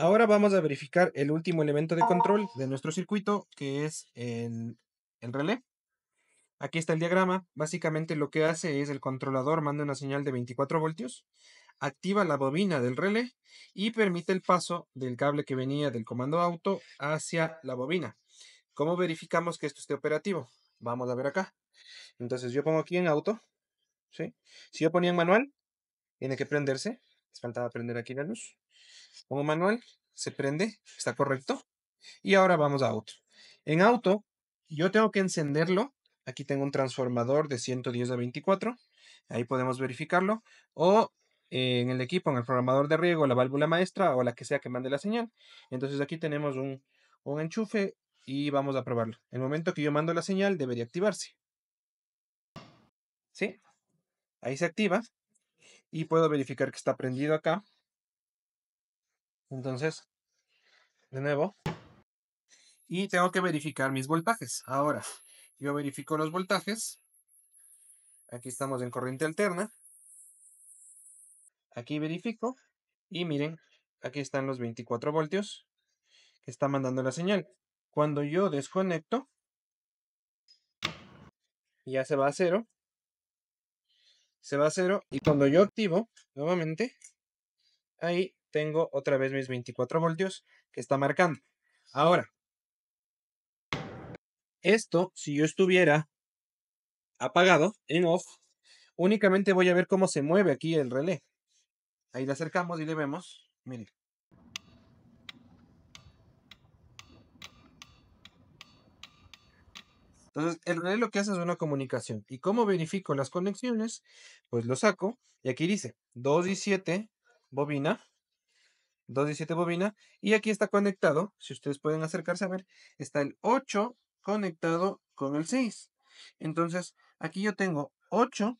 Ahora vamos a verificar el último elemento de control de nuestro circuito, que es el, el relé. Aquí está el diagrama. Básicamente lo que hace es el controlador manda una señal de 24 voltios, activa la bobina del relé y permite el paso del cable que venía del comando auto hacia la bobina. ¿Cómo verificamos que esto esté operativo? Vamos a ver acá. Entonces yo pongo aquí en auto. ¿sí? Si yo ponía en manual, tiene que prenderse. Les faltaba prender aquí la luz pongo manual, se prende, está correcto. Y ahora vamos a auto. En auto, yo tengo que encenderlo. Aquí tengo un transformador de 110 a 24. Ahí podemos verificarlo. O en el equipo, en el programador de riego, la válvula maestra o la que sea que mande la señal. Entonces aquí tenemos un, un enchufe y vamos a probarlo. El momento que yo mando la señal debería activarse. ¿Sí? Ahí se activa y puedo verificar que está prendido acá entonces, de nuevo. Y tengo que verificar mis voltajes. Ahora, yo verifico los voltajes. Aquí estamos en corriente alterna. Aquí verifico. Y miren, aquí están los 24 voltios que está mandando la señal. Cuando yo desconecto, ya se va a cero. Se va a cero. Y cuando yo activo nuevamente, ahí tengo otra vez mis 24 voltios que está marcando. Ahora, esto, si yo estuviera apagado, en off, únicamente voy a ver cómo se mueve aquí el relé. Ahí le acercamos y le vemos. Miren. Entonces, el relé lo que hace es una comunicación. ¿Y cómo verifico las conexiones? Pues lo saco y aquí dice 2 y 7, bobina, 217 bobina. Y aquí está conectado, si ustedes pueden acercarse a ver, está el 8 conectado con el 6. Entonces, aquí yo tengo 8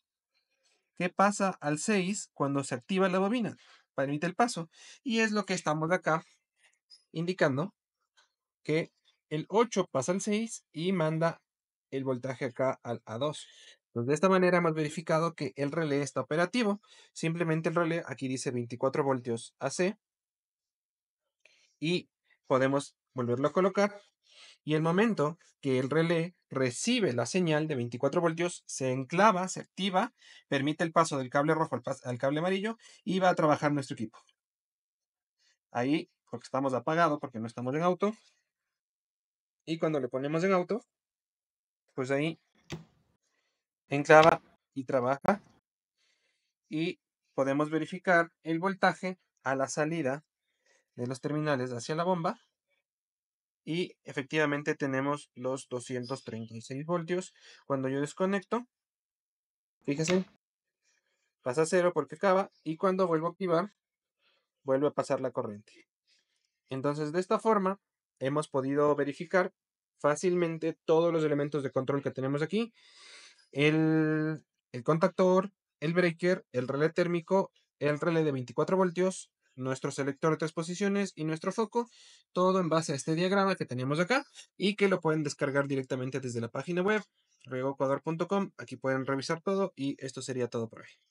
que pasa al 6 cuando se activa la bobina. Permite el paso. Y es lo que estamos acá indicando que el 8 pasa al 6 y manda el voltaje acá al A2. Entonces, de esta manera hemos verificado que el relé está operativo. Simplemente el relé aquí dice 24 voltios AC y podemos volverlo a colocar. Y el momento que el relé recibe la señal de 24 voltios, se enclava, se activa, permite el paso del cable rojo al, cable amarillo y va a trabajar nuestro equipo. Ahí, porque estamos apagados, porque no estamos en auto. Y cuando le ponemos en auto, pues ahí enclava y trabaja. Y podemos verificar el voltaje a la salida de los terminales hacia la bomba. Y efectivamente tenemos los 236 voltios. Cuando yo desconecto, fíjense, pasa cero porque acaba. Y cuando vuelvo a activar, vuelve a pasar la corriente. Entonces, de esta forma, hemos podido verificar fácilmente todos los elementos de control que tenemos aquí. El, el contactor, el breaker, el relé térmico, el relé de 24 voltios, nuestro selector de tres posiciones y nuestro foco, todo en base a este diagrama que tenemos acá y que lo pueden descargar directamente desde la página web regocuador.com. Aquí pueden revisar todo y esto sería todo por hoy.